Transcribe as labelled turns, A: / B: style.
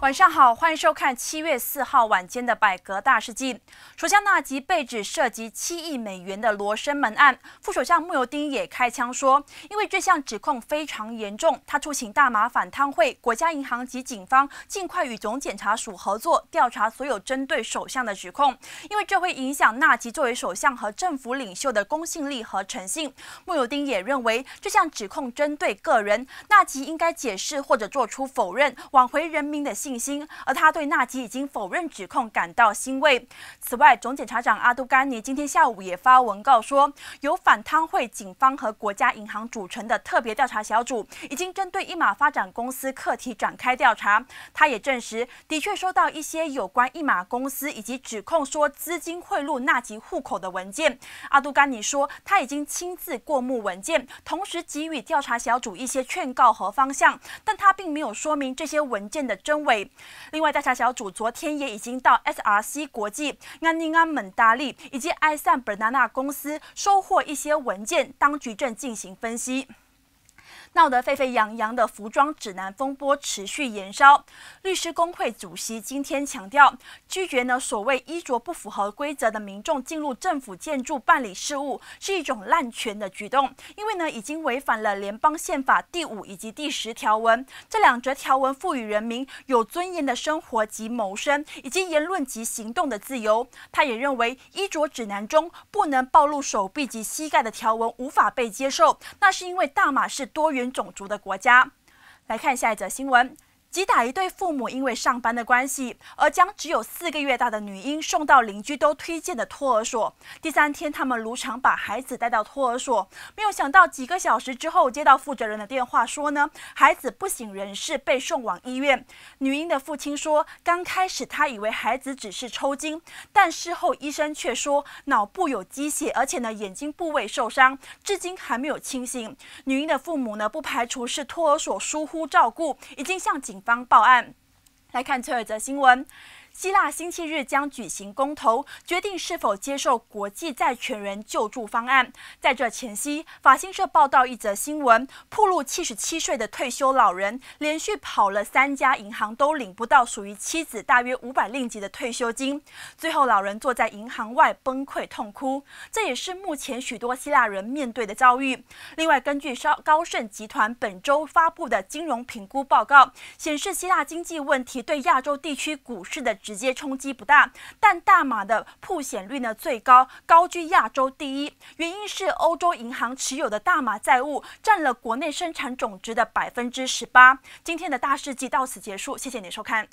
A: 晚上好，欢迎收看七月四号晚间的百格大事记。首相纳吉被指涉及七亿美元的罗生门案，副首相慕尤丁也开枪说：“因为这项指控非常严重，他促请大马反贪会、国家银行及警方尽快与总检察署合作调查所有针对首相的指控，因为这会影响纳吉作为首相和政府领袖的公信力和诚信。”慕尤丁也认为这项指控针对个人，纳吉应该解释或者做出否认，挽回人民的信心。而他对纳吉已经否认指控感到欣慰。此。外总检察长阿杜甘尼今天下午也发文告说，由反贪会、警方和国家银行组成的特别调查小组已经针对一马发展公司课题展开调查。他也证实，的确收到一些有关一马公司以及指控说资金贿赂纳吉户口的文件。阿杜甘尼说，他已经亲自过目文件，同时给予调查小组一些劝告和方向，但他并没有说明这些文件的真伪。另外，调查小组昨天也已经到 SRC 国际。安尼安蒙达利以及埃塞本纳纳公司收获一些文件，当局正进行分析。闹得沸沸扬扬的服装指南风波持续延烧，律师工会主席今天强调，拒绝呢所谓衣着不符合规则的民众进入政府建筑办理事务，是一种滥权的举动，因为呢已经违反了联邦宪法第五以及第十条文这两则条文赋予人民有尊严的生活及谋生以及言论及行动的自由。他也认为，衣着指南中不能暴露手臂及膝盖的条文无法被接受，那是因为大码是多元。种族的国家，来看下一则新闻。击打一对父母，因为上班的关系而将只有四个月大的女婴送到邻居都推荐的托儿所。第三天，他们如常把孩子带到托儿所，没有想到几个小时之后，接到负责人的电话说呢，孩子不省人事，被送往医院。女婴的父亲说，刚开始他以为孩子只是抽筋，但事后医生却说脑部有积血，而且呢眼睛部位受伤，至今还没有清醒。女婴的父母呢，不排除是托儿所疏忽照顾，已经向警。警方报案，来看最后一则新闻。希腊星期日将举行公投，决定是否接受国际债权人救助方案。在这前夕，法新社报道一则新闻：，铺路七十七岁的退休老人连续跑了三家银行，都领不到属于妻子大约五百令吉的退休金，最后老人坐在银行外崩溃痛哭。这也是目前许多希腊人面对的遭遇。另外，根据高高盛集团本周发布的金融评估报告显示，希腊经济问题对亚洲地区股市的直接冲击不大，但大马的破险率呢最高，高居亚洲第一。原因是欧洲银行持有的大马债务占了国内生产总值的百分之十八。今天的大事记到此结束，谢谢你收看。